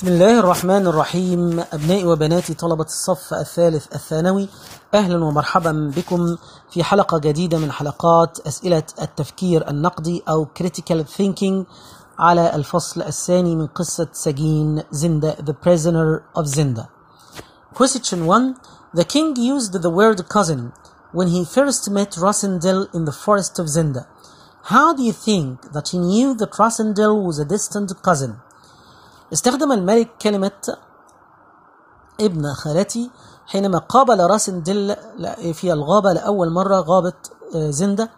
بسم الله الرحمن الرحيم أبنائي وبناتي طلبة الصف الثالث الثانوي أهلا ومرحبا بكم في حلقة جديدة من حلقات أسئلة التفكير النقدي أو Critical Thinking على الفصل الثاني من قصة سجين زندا The Prisoner of Zinda Question 1 The king used the word cousin when he first met Rossendil in the forest of Zinda How do you think that he knew that Rossendil was a distant cousin? استخدم الملك كلمة ابن خالتي حينما قابل راسنديل في الغابة لأول مرة غابة زندة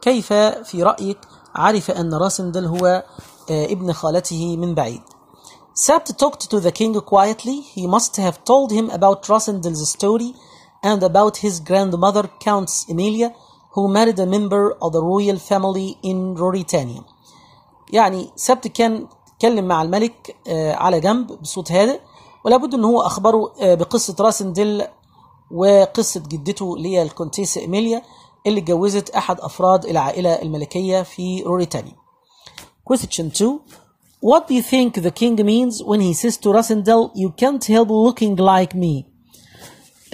كيف في رأيك عرف أن راسنديل هو ابن خالته من بعيد Sept talked to the king quietly. He must have told him about Rosendel's story and about his grandmother, Countess Emilia, who married a member of the royal family in Ruritania. يعني سبت كان اتكلم مع الملك آه، على جنب بصوت هادئ ولا بد ان هو اخبره آه، بقصه راسنديل وقصه جدته اللي هي الكونتيس ايميليا اللي اتجوزت احد افراد العائله الملكيه في روريتانيا. Question 2 What do you think the king means when he says to Rasendel you can't help looking like me?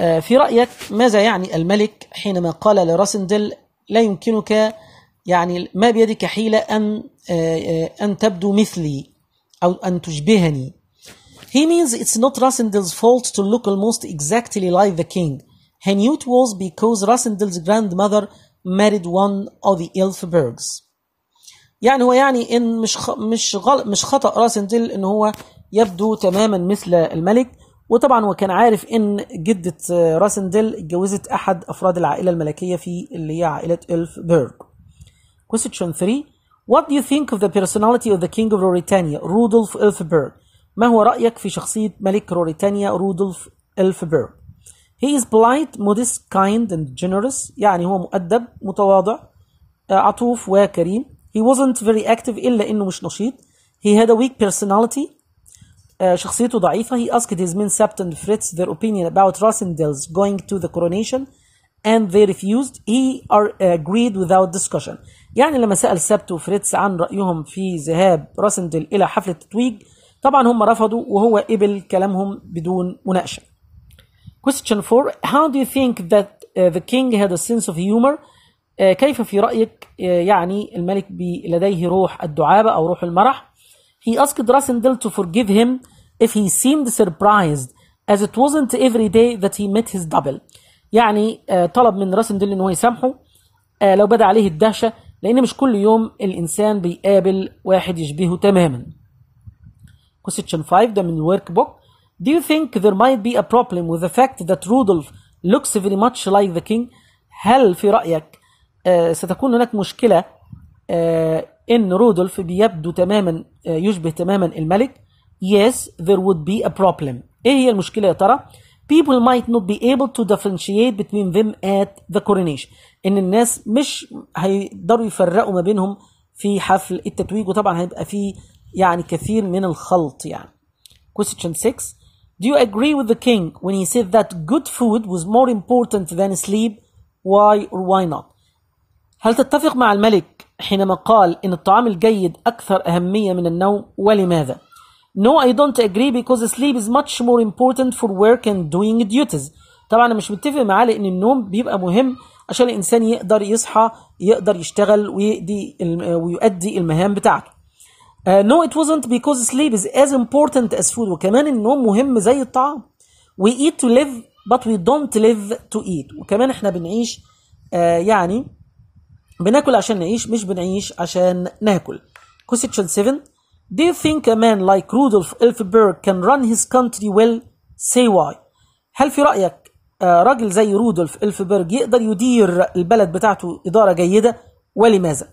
آه، في رأيك ماذا يعني الملك حينما قال لراسندل لا يمكنك يعني ما بيدك حيلة أن أن تبدو مثلي أو أن تشبهني He means it's not Rasendel's fault to look almost exactly like the king. He knew it was because Rasendel's grandmother married one of the Elfbergs. يعني هو يعني ان مش خ... مش غلط مش خطا راسندل ان هو يبدو تماما مثل الملك وطبعا هو كان عارف ان جده راسندل اتجوزت احد افراد العائله الملكيه في اللي هي عائله الفبرج. Question 3 What do you think of the personality of the king of Ruritania, Rudolf Elfberg? ما هو رأيك في شخصية ملك روريتانيا رودولف إلفبرغ؟ He is polite, modest, kind and generous يعني هو مؤدب متواضع عطوف وكريم He wasn't very active إلا إنه مش نشيط He had a weak personality شخصيته uh, ضعيفة He asked his men Sept and Fritz their opinion about Rosendale's going to the coronation and they refused He are uh, agreed without discussion يعني لما سأل سبت وفريتس عن رأيهم في ذهاب راسندل إلى حفلة التتويج طبعا هم رفضوا وهو قبل كلامهم بدون مناقشة Question 4 How do you think that uh, the king had a sense of humor uh, كيف في رأيك uh, يعني الملك لديه روح الدعابة أو روح المرح He asked Rasendel to forgive him if he seemed surprised as it wasn't every day that he met his double يعني طلب من راسندل ان هو يسامحه لو بدا عليه الدهشه لأن مش كل يوم الإنسان بيقابل واحد يشبهه تماما Question 5 ده من الورك بوك Do you think there might be a problem with the fact that Rudolf looks very much like the king? هل في رأيك آه ستكون هناك مشكلة آه إن رودولف بيبدو تماما آه يشبه تماما الملك؟ Yes, there would be a problem. إيه هي المشكلة يا ترى؟ people might not be able to differentiate between them at the coronation ان الناس مش هيقدروا يفرقوا ما بينهم في حفل التتويج وطبعا هيبقى في يعني كثير من الخلط يعني question 6 do you agree with the king when he said that good food was more important than sleep why or why not هل تتفق مع الملك حينما قال ان الطعام الجيد اكثر اهميه من النوم ولماذا No, I don't agree because sleep is much more important for work and doing duties. طبعا انا مش متفق معاه لان النوم بيبقى مهم عشان الانسان يقدر يصحى يقدر يشتغل ويدي ويؤدي المهام بتاعته. Uh, no it wasn't because sleep is as important as food وكمان النوم مهم زي الطعام. We eat to live but we don't live to eat وكمان احنا بنعيش uh, يعني بناكل عشان نعيش مش بنعيش عشان ناكل. Question 7 Do you think a man like Rudolf Elfberg can run his country well? Say why. هل في رأيك راجل زي رودولف إلفبرج يقدر يدير البلد بتاعته إدارة جيدة ولماذا؟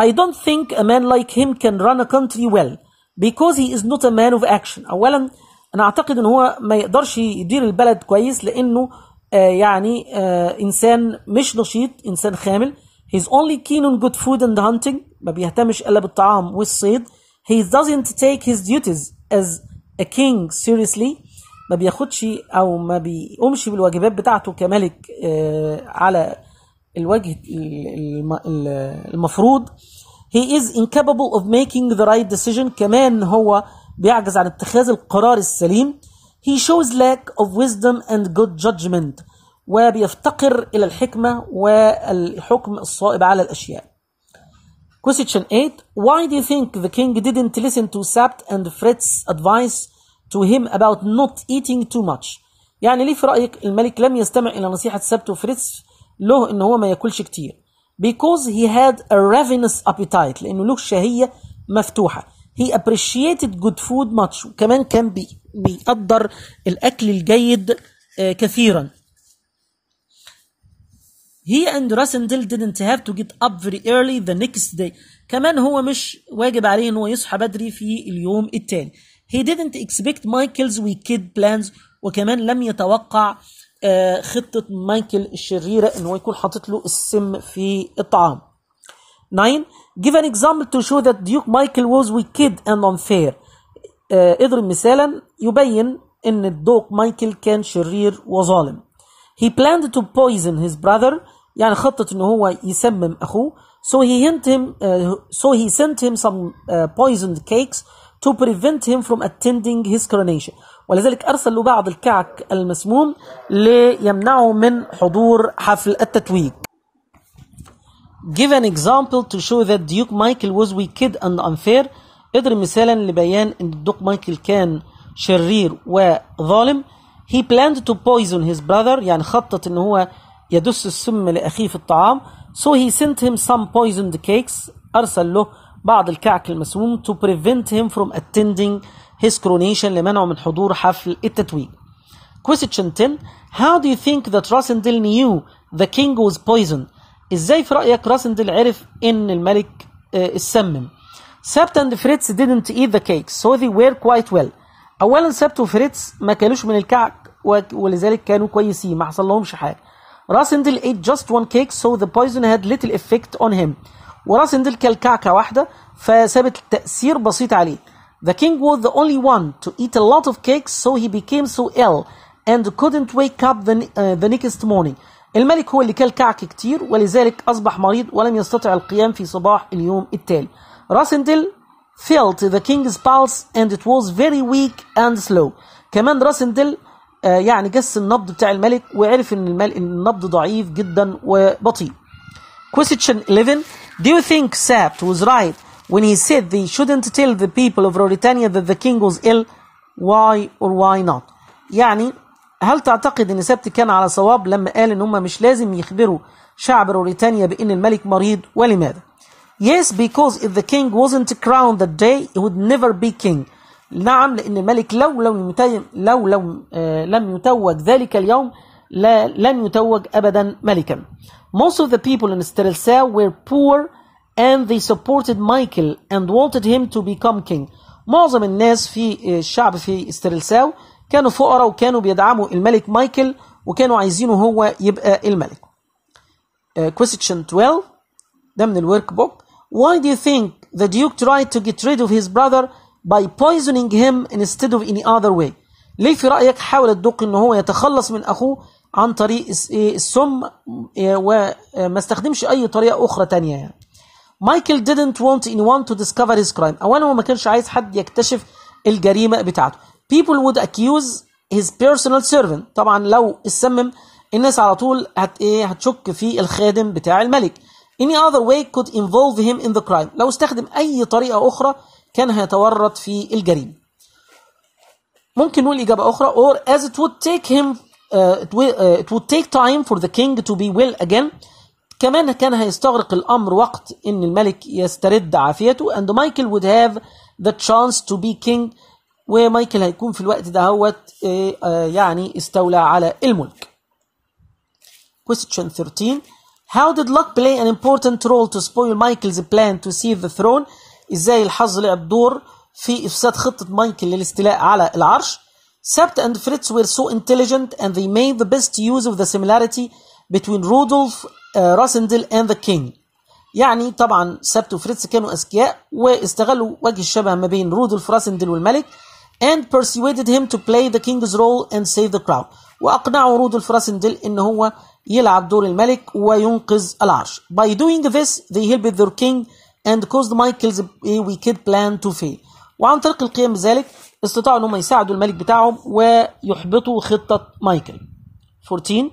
I don't think a man like him can run a country well because he is not a man of action. أولا أنا أعتقد أن هو ما يقدرش يدير البلد كويس لأنه يعني إنسان مش نشيط إنسان خامل He's only keen on good food and hunting ما بيهتمش إلا بالطعام والصيد he doesn't take his duties as a king seriously ما بياخدش او ما بيقومش بالواجبات بتاعته كملك آه، على الوجه المفروض he is incapable of making the right decision كمان هو بيعجز عن اتخاذ القرار السليم he shows lack of wisdom and good judgment وبيفتقر إلى الحكمة والحكم الصائب على الأشياء Question 8 Why do you think the king didn't listen to Sabt and Fritz advice to him about not eating too much? يعني ليه في رأيك الملك لم يستمع إلى نصيحة سبت وفريتس له إن هو ما ياكلش كتير؟ Because he had a ravenous appetite لأنه له شهية مفتوحة. He appreciated good food much وكمان كان بيقدر الأكل الجيد كثيرا. He and Russendil didn't have to get up very early the next day. كمان هو مش واجب عليه ان هو يصحى بدري في اليوم التاني. He didn't expect Michael's wicked plans وكمان لم يتوقع خطة مايكل الشريرة ان هو يكون حاطط له السم في الطعام. 9. Give an example to show that Duke Michael was wicked and unfair. اضرب مثالا يبين ان الدوق مايكل كان شرير وظالم. He planned to poison his brother يعني خطط ان هو يسمم اخوه so he sent him uh, so he sent him some uh, poisoned cakes to prevent him from attending his coronation ولذلك ارسل له بعض الكعك المسموم ليمنعه من حضور حفل التتويج give an example to show that Duke Michael was wicked and unfair اضرب مثالا لبيان ان الدوق مايكل كان شرير وظالم he planned to poison his brother يعني خطط ان هو يدس السم لأخيه في الطعام so he sent him some poisoned cakes أرسل له بعض الكعك المسموم to prevent him from attending his coronation لمنعه من حضور حفل التتويج Question 10 How do you think that Rossendil knew the king was poisoned? ازاي في رأيك راسندل عرف ان الملك السمم Sept and Fritz didn't eat the cakes so they were quite well. اولا سبت وفريتس ما كانوش من الكعك ولذلك كانوا كويسين ما حصل لهمش حاجه. راسندل ate just one cake so the poison had little effect on him وراسندل كل واحدة فثابت تأثير بسيط عليه The king was the only one to eat a lot of cakes so he became so ill and couldn't wake up the, uh, the next morning el هو اللي كل كعك كتير ولذلك أصبح مريض ولم يستطع القيام في صباح اليوم التالي راسندل felt the king's pulse and it was very weak and slow كمان راسندل يعني قس النبض بتاع الملك وعرف ان النبض ضعيف جدا وبطيء. Question 11 Do you think Sapt was right when he said they shouldn't tell the people of Mauritania that the king was ill? Why or why not? يعني هل تعتقد ان سبت كان على صواب لما قال ان هم مش لازم يخبروا شعب روريتانيا بان الملك مريض ولماذا؟ Yes, because if the king wasn't crowned that day, he would never be king. نعم لأن الملك لو لو لو لو آه، لم يتوج ذلك اليوم لا لن يتوج أبدا ملكا. Most of the people in Sterilsau were poor and they supported Michael and wanted him to become king. معظم الناس في آه، الشعب في استرلساو كانوا فقراء وكانوا بيدعموا الملك مايكل وكانوا عايزينه هو يبقى الملك. Uh, question 12 ده من الورك بوك Why do you think the Duke tried to get rid of his brother by poisoning him instead of any other way ليه في رأيك حاول الدق ان هو يتخلص من اخوه عن طريق إيه، السم إيه، وما إيه، استخدمش اي طريقة اخرى تانية يعني مايكل didn't want anyone to discover his crime اولا هو ما كانش عايز حد يكتشف الجريمة بتاعته people would accuse his personal servant طبعا لو اتسمم الناس على طول هت ايه هتشك في الخادم بتاع الملك any other way could involve him in the crime لو استخدم اي طريقة اخرى كان هيتورط في الجريمة ممكن نقول إجابة أخرى or as it would take him uh, it, will, uh, it would take time for the king to be well again كمان كان هيستغرق الأمر وقت إن الملك يسترد عافيته and Michael would have the chance to be king ومايكل هيكون في الوقت ده هو يعني استولى على الملك. Question 13 How did luck play an important role to spoil Michael's plan to seize the throne ازاي الحظ لعب دور في افساد خطه مايكل للاستيلاء على العرش سابت اند فريتز وير سو انتليجنت اند ذي ميد ذا بيست يوز اوف ذا سيميلاريتي بتوين رودولف راسندل اند ذا كينج يعني طبعا سبت وفريتز كانوا اذكياء واستغلوا وجه الشبه ما بين رودولف راسندل والملك and persuaded him to play the king's role and save the crown واقنعوا رودولف راسندل ان هو يلعب دور الملك وينقذ العرش by doing this they helped their king and caused Michael's a wicked plan to fail وعن طريق القيام بذلك استطاعوا ان هم يساعدوا الملك بتاعهم ويحبطوا خطه مايكل 14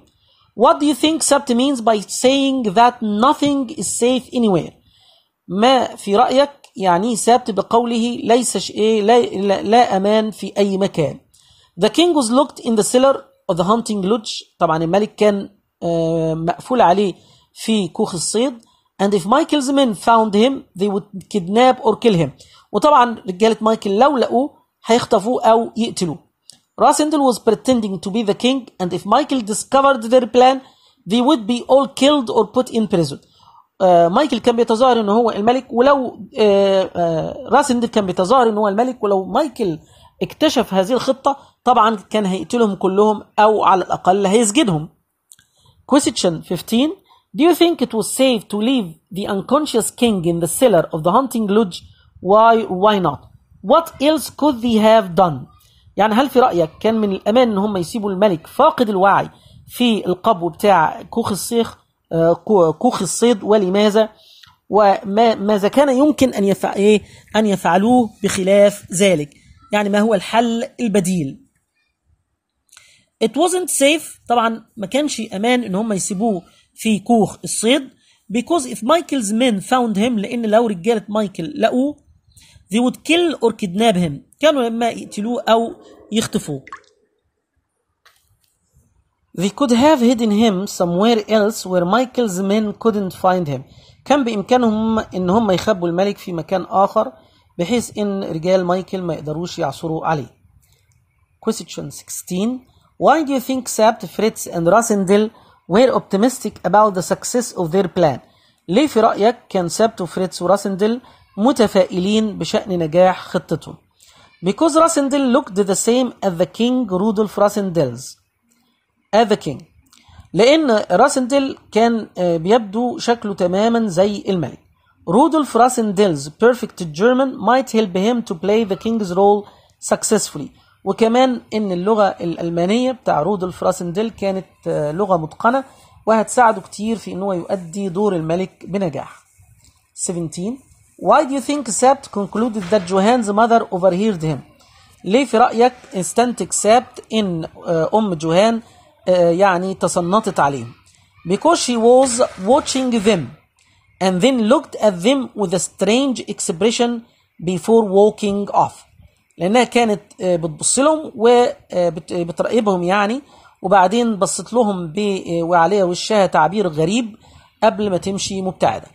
What do you think Sept means by saying that nothing is safe anywhere ما في رايك يعني سبت بقوله ليس شيء إيه، لا, لا, لا امان في اي مكان The king was locked in the cellar of the hunting lodge طبعا الملك كان آه، مقفول عليه في كوخ الصيد and if Michael's men found him they would kidnap or kill him وطبعا رجالة مايكل لو لقوه هيخطفوه أو يقتلوه Rasendal was pretending to be the king and if Michael discovered their plan they would be all killed or put in prison مايكل كان بيتظاهر ان هو الملك ولو راسندل كان بيتظاهر ان هو الملك ولو مايكل اكتشف هذه الخطة طبعا كان هيقتلهم كلهم او على الاقل هيسجدهم question 15 Do you think it was safe to leave the unconscious king in the cellar of the hunting lodge? Why, why not? What else could they have done? يعني هل في رأيك كان من الأمان إن هم يسيبوا الملك فاقد الوعي في القبو بتاع كوخ الصيخ آه، كوخ الصيد ولماذا؟ وماذا كان يمكن أن يفعل إيه، أن يفعلوه بخلاف ذلك؟ يعني ما هو الحل البديل؟ It wasn't safe طبعا ما كانش أمان إن هم يسيبوه في كوخ الصيد because if Michael's men found him لأن لو رجالة مايكل لقوه they would kill or kidnap him كانوا لما يقتلوه أو يخطفوه They could have hidden him somewhere else where Michael's men couldn't find him. كان بإمكانهم إن هم يخبوا الملك في مكان آخر بحيث إن رجال مايكل ما يقدروش يعثروا عليه. Question 16 Why do you think Sabt, Fritz and Rossendil were optimistic about the success of their plan ليه في رأيك كان سابت وفريتز وراسندل متفائلين بشأن نجاح خطتهم because راسندل looked the same as the king Rudolf راسندلز as the king لأن راسندل كان بيبدو شكله تماما زي الملك رودولف راسندلز perfect German might help him to play the king's role successfully وكمان ان اللغه الالمانيه بتاع رودولف راسندل كانت لغه متقنه وهتساعده كتير في ان هو يؤدي دور الملك بنجاح 17 Why do you think Sept concluded that johan's mother overheard him? ليه في رأيك استنتج سابت إن أم جوهان يعني تصنطت عليه؟ Because she was watching them and then looked at them with a strange expression before walking off. لانها كانت آه، بتبص لهم وبتراقبهم آه، آه، يعني وبعدين بصت لهم وعليها وشها تعبير غريب قبل ما تمشي مبتعده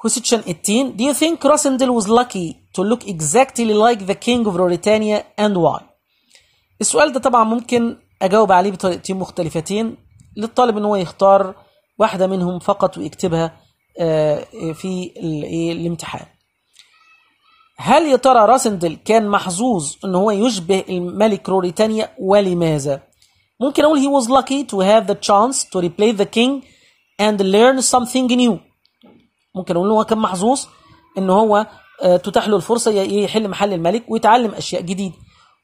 Question 18 Do you think Rossendale was lucky to look exactly like the king of Mauritania and why? السؤال ده طبعا ممكن اجاوب عليه بطريقتين مختلفتين للطالب ان هو يختار واحده منهم فقط ويكتبها في إيه، الامتحان هل يا ترى راسندل كان محظوظ ان هو يشبه الملك روريتانيا ولماذا؟ ممكن اقول he was lucky to have the chance to replay the king and learn something new ممكن اقول ان هو كان محظوظ ان هو آه، تتاح له الفرصه يحل محل الملك ويتعلم اشياء جديده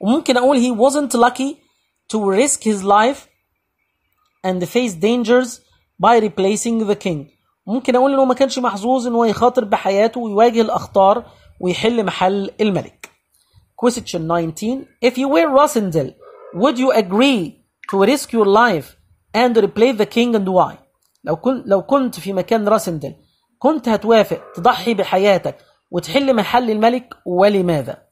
وممكن اقول he wasn't lucky to risk his life and face dangers by replacing the king ممكن اقول ان هو ما كانش محظوظ ان هو يخاطر بحياته ويواجه الاخطار ويحل محل الملك question 19 if you were Rosendel would you agree to risk your life and replace the king and why لو كنت لو كنت في مكان راسندل كنت هتوافق تضحي بحياتك وتحل محل الملك ولماذا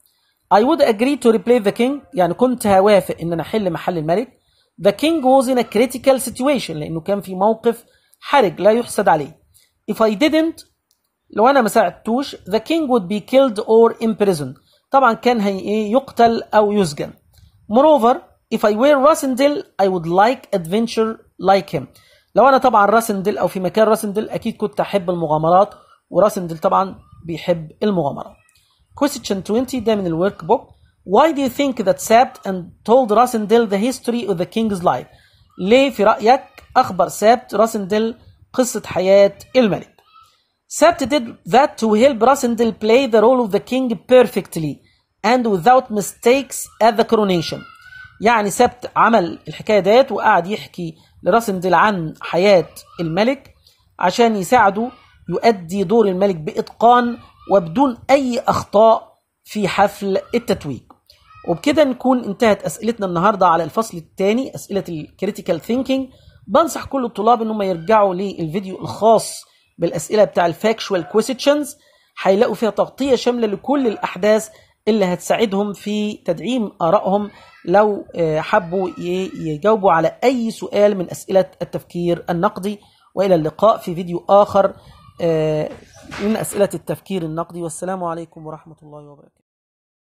I would agree to replace the king يعني كنت هوافق ان انا احل محل الملك The king was in a critical situation لأنه كان في موقف حرج لا يحسد عليه. If I didn't لو انا ما ساعدتوش ذا كينج وود بي كيلد اور امبريزون طبعا كان هي ايه يقتل او يسجن moreover if i were راسندل i would like adventure like him لو انا طبعا راسندل او في مكان راسندل اكيد كنت احب المغامرات وراسندل طبعا بيحب المغامره question 20 ده من الورك بوك why do you think that سابت اند told راسندل the history of the king's life ليه في رايك اخبر سابت راسندل قصه حياه الملك Set did that to help Rassendil play the role of the king perfectly and without mistakes at the coronation. يعني سبت عمل الحكاية ديت وقعد يحكي لراسندل عن حياة الملك عشان يساعده يؤدي دور الملك بإتقان وبدون أي أخطاء في حفل التتويج وبكده نكون انتهت أسئلتنا النهاردة على الفصل الثاني أسئلة الكريتيكال ثينكينج بنصح كل الطلاب إنهم يرجعوا للفيديو الخاص بالاسئله بتاع الفاكشوال كويستشنز هيلاقوا فيها تغطيه شامله لكل الاحداث اللي هتساعدهم في تدعيم ارائهم لو آه، حبوا يجاوبوا على اي سؤال من اسئله التفكير النقدي والى اللقاء في فيديو اخر آه، من اسئله التفكير النقدي والسلام عليكم ورحمه الله وبركاته